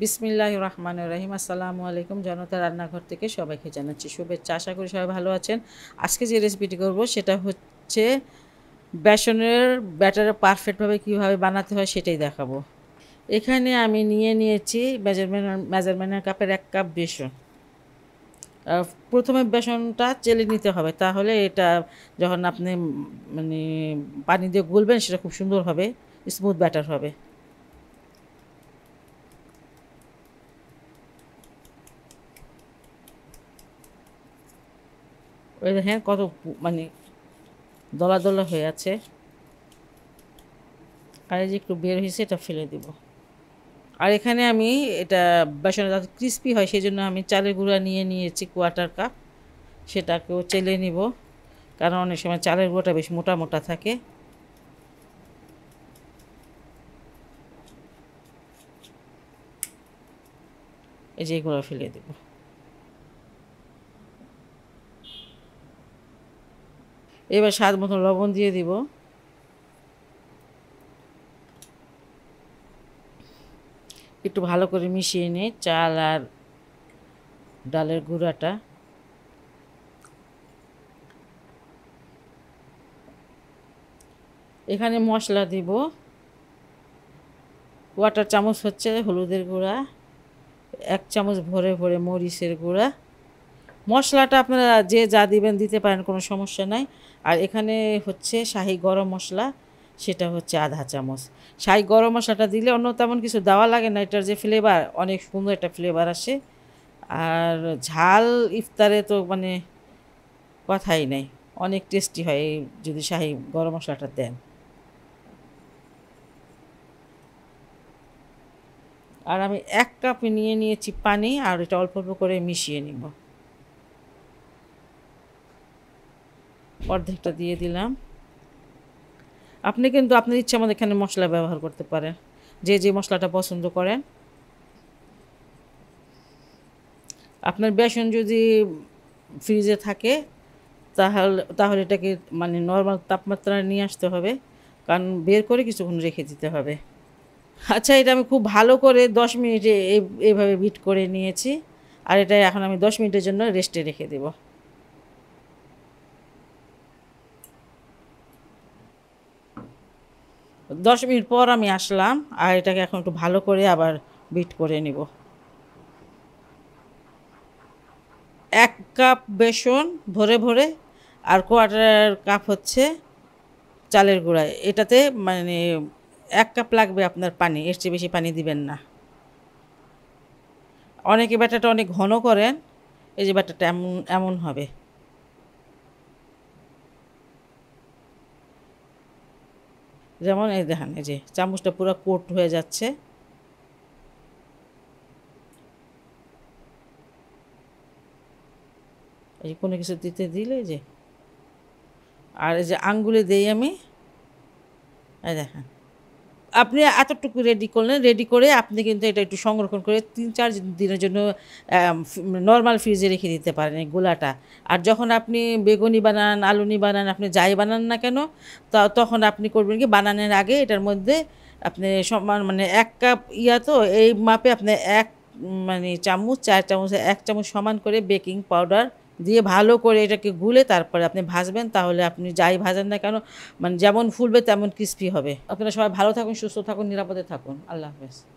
বিসমিল্লাহ রহমান রহিম আসসালামু আলাইকুম জনতা রান্নাঘর থেকে সবাইকে জানাচ্ছি শুভেচ্ছা আশা করি সবাই ভালো আছেন আজকে যে রেসিপিটি করব সেটা হচ্ছে বেসনের ব্যাটার পারফেক্টভাবে কীভাবে বানাতে হয় সেটাই দেখাবো এখানে আমি নিয়ে নিয়েছি মেজারমেন্ট মেজারমেন্টের কাপের এক কাপ বেসন প্রথমে বেসনটা চেলে নিতে হবে তাহলে এটা যখন আপনি মানে পানি দিয়ে গুলবেন সেটা খুব সুন্দর হবে স্মুথ ব্যাটার হবে ওই হ্যাঁ কত মানে দলা দলা হয়ে আছে আর যে একটু বের হয়েছে এটা ফেলে দেব আর এখানে আমি এটা বেসনে যাতে ক্রিস্পি হয় সেই জন্য আমি চালের গুঁড়া নিয়ে নিয়েছি কোয়াটার কাপ সেটাকেও চেলে নিব কারণ অনেক সময় চালের গুঁড়োটা বেশ মোটা মোটা থাকে এই যে এগুলো ফেলে দেবো এবার স্বাদ মতন লবণ দিয়ে দিব একটু ভালো করে মিশিয়ে নিই চাল আর ডালের গুঁড়াটা এখানে মশলা দিব ওয়াটার চামচ হচ্ছে হলুদের গুঁড়া এক চামচ ভরে ভরে মরিচের গুঁড়া মশলাটা আপনারা যে যা দিবেন দিতে পারেন কোনো সমস্যা নাই আর এখানে হচ্ছে শাহি গরম মশলা সেটা হচ্ছে আধা চামচ শাহি গরম মশলাটা দিলে অন্য তেমন কিছু দেওয়া লাগে না এটার যে ফ্লেভার অনেক সুন্দর একটা ফ্লেভার আসে আর ঝাল ইফতারে তো মানে কথাই নেই অনেক টেস্টি হয় যদি শাহি গরম মশলাটা দেন আর আমি এক কাপ নিয়ে নিয়েছি পানি আর এটা অল্প অল্প করে মিশিয়ে নিব অর্ধেকটা দিয়ে দিলাম আপনি কিন্তু আপনার ইচ্ছা মতো এখানে মশলা ব্যবহার করতে পারেন যে যে মশলাটা পছন্দ করেন আপনার বেসন যদি ফ্রিজে থাকে তাহলে তাহলে এটাকে মানে নর্মাল তাপমাত্রা নিয়ে আসতে হবে কারণ বের করে কিছুক্ষণ রেখে দিতে হবে আচ্ছা এটা আমি খুব ভালো করে দশ মিনিটে এইভাবে বিট করে নিয়েছি আর এটা এখন আমি দশ মিনিটের জন্য রেস্টে রেখে দেবো দশ মিনিট পর আমি আসলাম আর এটাকে এখন একটু ভালো করে আবার বিট করে নিব এক কাপ বেসন ভরে ভরে আর কোয়ার্টার কাপ হচ্ছে চালের গুঁড়ায় এটাতে মানে এক কাপ লাগবে আপনার পানি এর চেয়ে বেশি পানি দিবেন না অনেকে ব্যাটাটা অনেক ঘন করেন এই যে ব্যাটাটা এমন এমন হবে যেমন এই দেখেন এই যে চামচটা পুরো কোট হয়ে যাচ্ছে এই কোনো কিছু দিতে দিলে যে আর এই যে আঙ্গুলে দিই আমি এই দেখেন আপনি এতটুকু রেডি করলেন রেডি করে আপনি কিন্তু এটা একটু সংরক্ষণ করে তিন চার দিনের জন্য নর্মাল ফ্রিজে রেখে দিতে পারেন এই গোলাটা আর যখন আপনি বেগুনি বানান আলুনি বানান আপনি যাই বানান না কেন তা তখন আপনি করবেন কি বানানোর আগে এটার মধ্যে আপনি সমান মানে এক কাপ ইয়া তো এই মাপে আপনি এক মানে চামচ চার চামচ এক চামচ সমান করে বেকিং পাউডার দিয়ে ভালো করে এটাকে গুলে তারপরে আপনি ভাজবেন তাহলে আপনি যাই ভাজেন না কেন মানে যেমন ফুলবে তেমন ক্রিস্পি হবে আপনারা সবাই ভালো থাকুন সুস্থ থাকুন নিরাপদে থাকুন আল্লাহ হাফেজ